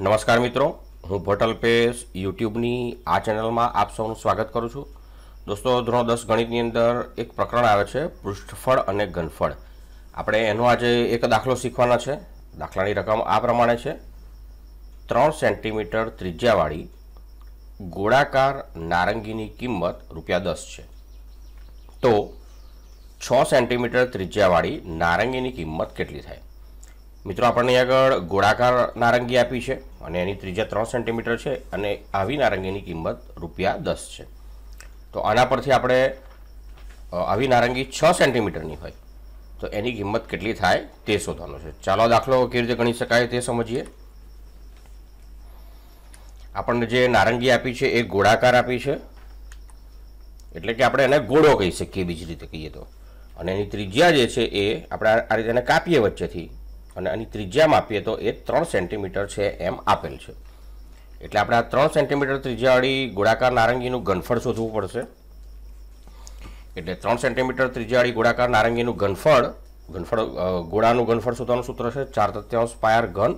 નમસ્કાર મિત્રો હું ભટલ પેશ યુટ્યુબની આ ચેનલમાં આપ સૌનું સ્વાગત કરું છું દોસ્તો ધોરણ દસ ગણિતની અંદર એક પ્રકરણ આવે છે પૃષ્ઠફળ અને ઘનફળ આપણે એનો આજે એક દાખલો શીખવાના છે દાખલાની રકમ આ પ્રમાણે છે ત્રણ સેન્ટીમીટર ત્રિજ્યાવાળી ગોળાકાર નારંગીની કિંમત રૂપિયા દસ છે તો છ સેન્ટીમીટર ત્રિજ્યાવાળી નારંગીની કિંમત કેટલી થાય મિત્રો આપણને આગળ ગોળાકાર નારંગી આપી છે અને એની ત્રીજા ત્રણ સેન્ટીમીટર છે અને આવી નારંગીની કિંમત રૂપિયા દસ છે તો આના પરથી આપણે આવી નારંગી છ સેન્ટીમીટરની હોય તો એની કિંમત કેટલી થાય તે શોધવાનો છે ચાલો દાખલો કેવી રીતે ગણી શકાય તે સમજીએ આપણને જે નારંગી આપી છે એ ગોળાકાર આપી છે એટલે કે આપણે એને ગોળો કહી શકીએ બીજી રીતે કહીએ તો અને એની ત્રિજ્યા જે છે એ આપણે આ રીતે એને કાપીએ વચ્ચેથી અને આની ત્રિજ્યા માપીએ તો એ ત્રણ સેન્ટીમીટર છે એમ આપેલ છે એટલે આપણે આ ત્રણ સેન્ટીમીટર ત્રિજ્યાવાળી ગોળાકાર નારંગીનું ગનફળ શોધવું પડશે એટલે ત્રણ સેન્ટીમીટર ત્રિજ્યાવાળી ગોળાકાર નારંગીનું ગનફળ ગનફળ ગોળાનું ગનફળ શોધવાનું સૂત્ર છે ચાર તત્યાંશ પાયર ઘન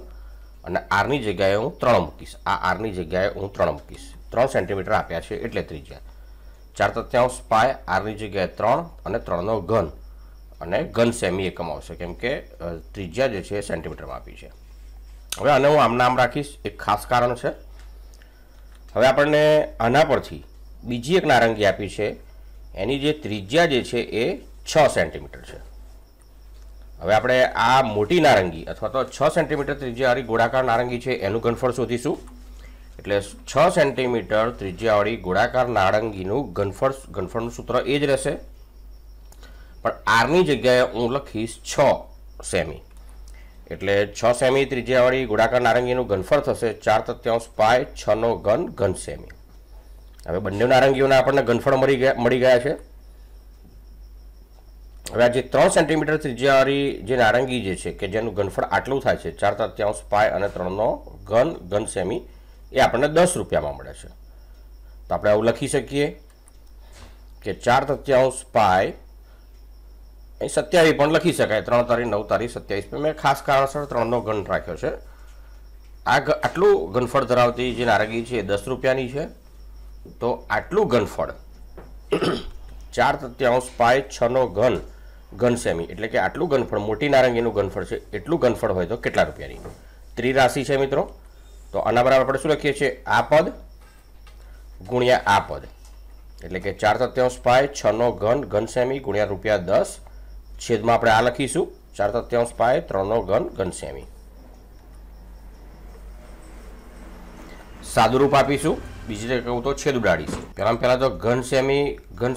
અને આરની જગ્યાએ હું ત્રણ મૂકીશ આ આરની જગ્યાએ હું ત્રણ મૂકીશ ત્રણ સેન્ટીમીટર આપ્યા છે એટલે ત્રિજ્યા ચાર તત્યાંશ પાય આરની જગ્યાએ ત્રણ અને ત્રણનો ઘન અને ઘન સેમી એકમ આવશે કેમ કે ત્રિજ્યા જે છે એ સેન્ટીમીટરમાં આપી છે હવે આને હું આમ નામ રાખીશ એક ખાસ કારણ છે હવે આપણને આના પરથી બીજી એક નારંગી આપી છે એની જે ત્રિજ્યા જે છે એ છ સેન્ટીમીટર છે હવે આપણે આ મોટી નારંગી અથવા તો છ સેન્ટીમીટર ત્રિજ્યાવાળી ગોળાકાર નારંગી છે એનું ઘનફળ શોધીશું એટલે છ સેન્ટીમીટર ત્રિજ્યાવાળી ગોળાકાર નારંગીનું ઘનફળ ઘનફળનું સૂત્ર એ જ રહેશે પણ આરની જગ્યાએ હું લખીશ છ સેમી એટલે છ સેમી ત્રિજ્યાવાળી ગોળાકાર નારંગીનું ઘનફળ થશે ચાર તત્યાંશ પાય છનો ઘન ઘન સેમી હવે બંને નારંગીઓના આપણને ઘનફળ મળી ગયા મળી ગયા છે હવે આજે ત્રણ સેન્ટીમીટર ત્રિજ્યાવાળી જે નારંગી જે છે કે જેનું ઘનફળ આટલું થાય છે ચાર તત્યાંશ પાય અને ત્રણનો ઘન ઘન સેમી એ આપણને દસ રૂપિયામાં મળે છે તો આપણે આવું લખી શકીએ કે ચાર તત્યાંશ પાય અહીં સત્યાવીસ પણ લખી શકાય ત્રણ તારીખ નવ તારીખ સત્યાવીસ પણ મેં ખાસ કારણસર ત્રણનો ઘન રાખ્યો છે આ આટલું ઘનફળ ધરાવતી જે નારંગી છે એ દસ રૂપિયાની છે તો આટલું ઘનફળ ચાર તત્યાંશ પાય છનો ઘન ઘન સેમી એટલે કે આટલું ઘનફળ મોટી નારંગીનું ગનફળ છે એટલું ઘનફળ હોય તો કેટલા રૂપિયાની ત્રિરાશિ છે મિત્રો તો આના બરાબર આપણે શું લખીએ છીએ આ પદ ગુણ્યા આ પદ એટલે કે ચાર તત્યાંશ પાય છનો ઘન ઘન સેમી ગુણ્યા રૂપિયા દસ છેદમાં આપણે આ લખીશું ચાર તત્યાંશ પાય ત્રણનો ઘન ઘન સાદુરૂપ આપીશું બીજી રીતે કહું તો છેદ ઉડાડીશું પહેલાં પહેલાં તો ઘન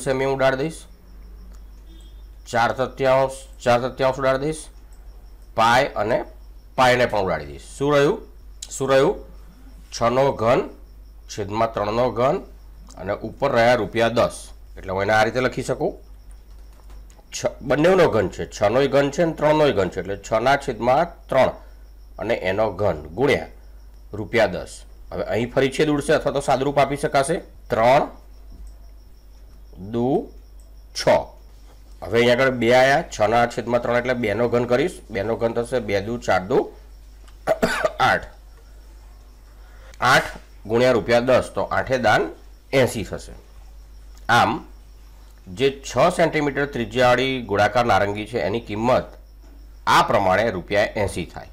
સેમી હું ઉડાડી દઈશ ચાર તત્યાંશ ચાર તત્યાંશ ઉડાડી દઈશ પાય અને પાયને પણ ઉડાડી દઈશ શું રહ્યું શું રહ્યું છનો ઘન છેદમાં ત્રણનો ઘન અને ઉપર રહ્યા રૂપિયા દસ એટલે હું એને આ રીતે લખી શકું છ બંનેનો ઘન છે છનોય ઘન છે અને ત્રણનોય ઘન છે એટલે છના છેદમાં ત્રણ અને એનો ઘન ગુણ્યા રૂપિયા દસ હવે અહીં ફરી છેદ ઉડશે અથવા તો સાદરૂપ આપી શકાશે ત્રણ દુ છ હવે અહીંયા આગળ બે આયા છના છેદમાં ત્રણ એટલે બેનો ઘન કરીશ બેનો ઘન થશે બે દુ ચાર દુ આઠ આઠ ગુણ્યા રૂપિયા દસ તો આઠે દાન એંસી થશે આમ જે છ સેન્ટીમીટર ત્રિજ્યાળી ગોળાકાર નારંગી છે એની કિંમત આ પ્રમાણે રૂપિયા એંસી થાય